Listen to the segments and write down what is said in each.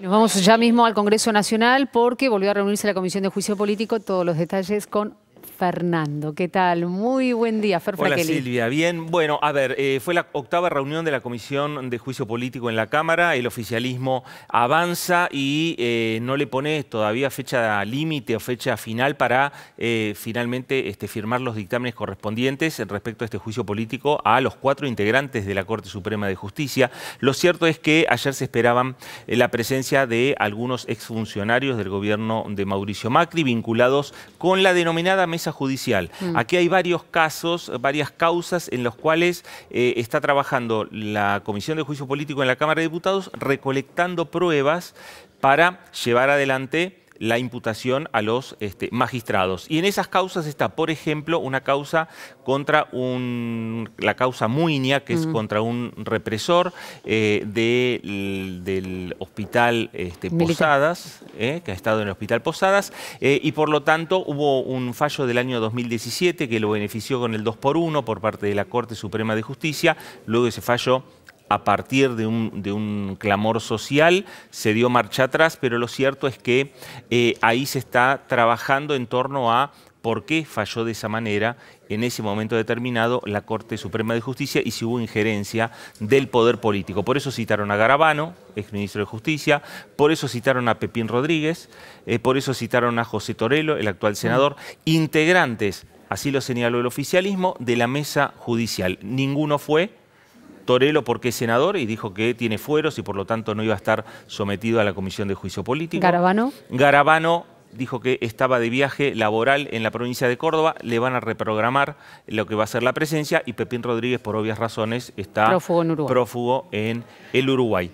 Nos vamos ya mismo al Congreso Nacional porque volvió a reunirse la Comisión de Juicio Político, todos los detalles con Fernando. ¿Qué tal? Muy buen día, Fer Hola Silvia, bien. Bueno, a ver, eh, fue la octava reunión de la Comisión de Juicio Político en la Cámara. El oficialismo avanza y eh, no le pone todavía fecha límite o fecha final para eh, finalmente este, firmar los dictámenes correspondientes respecto a este juicio político a los cuatro integrantes de la Corte Suprema de Justicia. Lo cierto es que ayer se esperaban la presencia de algunos exfuncionarios del gobierno de Mauricio Macri vinculados con la denominada mesa judicial. Mm. Aquí hay varios casos, varias causas en los cuales eh, está trabajando la Comisión de Juicio Político en la Cámara de Diputados recolectando pruebas para llevar adelante la imputación a los este, magistrados. Y en esas causas está, por ejemplo, una causa contra un, la causa Muinia, que es contra un represor eh, del hospital este, Posadas, eh, que ha estado en el hospital Posadas, eh, y por lo tanto hubo un fallo del año 2017 que lo benefició con el 2 por 1 por parte de la Corte Suprema de Justicia, luego ese fallo a partir de un, clamor social, se dio marcha atrás, pero lo cierto es que eh, ahí se está trabajando en torno a por qué falló de esa manera en ese momento determinado la Corte Suprema de Justicia y si hubo injerencia del poder político. Por eso citaron a Garabano, exministro de Justicia, por eso citaron a Pepín Rodríguez, eh, por eso citaron a José Torello, el actual senador, integrantes, así lo señaló el oficialismo, de la mesa judicial. Ninguno fue Torelo porque es senador y dijo que tiene fueros y por lo tanto no iba a estar sometido a la Comisión de Juicio Político. Garabano. Garabano dijo que estaba de viaje laboral en la provincia de Córdoba, le van a reprogramar lo que va a ser la presencia y Pepín Rodríguez, por obvias razones, está prófugo en el Uruguay.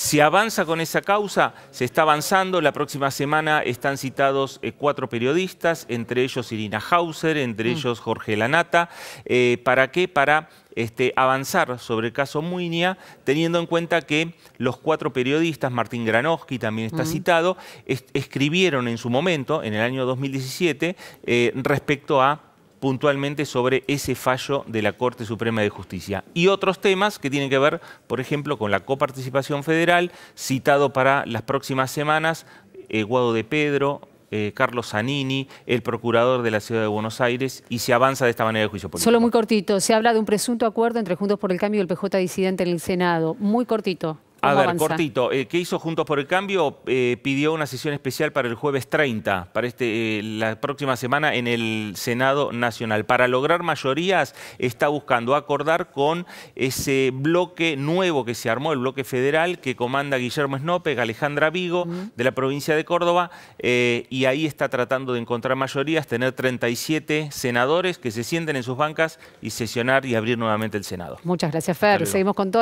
Se avanza con esa causa, se está avanzando. La próxima semana están citados eh, cuatro periodistas, entre ellos Irina Hauser, entre mm. ellos Jorge Lanata. Eh, ¿Para qué? Para este, avanzar sobre el caso Muñia, teniendo en cuenta que los cuatro periodistas, Martín Granowski, también está mm. citado, escribieron en su momento, en el año 2017, eh, respecto a puntualmente sobre ese fallo de la Corte Suprema de Justicia. Y otros temas que tienen que ver, por ejemplo, con la coparticipación federal, citado para las próximas semanas, eh, de Pedro, eh, Carlos Zanini, el procurador de la Ciudad de Buenos Aires, y se avanza de esta manera de juicio político. Solo muy cortito, se habla de un presunto acuerdo entre Juntos por el Cambio y el PJ disidente en el Senado. Muy cortito. A ver, cortito, eh, ¿qué hizo Juntos por el Cambio? Eh, pidió una sesión especial para el jueves 30, para este, eh, la próxima semana en el Senado Nacional. Para lograr mayorías está buscando acordar con ese bloque nuevo que se armó, el bloque federal que comanda Guillermo Snope, Alejandra Vigo, de la provincia de Córdoba, y ahí está tratando de encontrar mayorías, tener 37 senadores que se sienten en sus bancas y sesionar y abrir nuevamente el Senado. Muchas gracias, Fer. Seguimos con todo.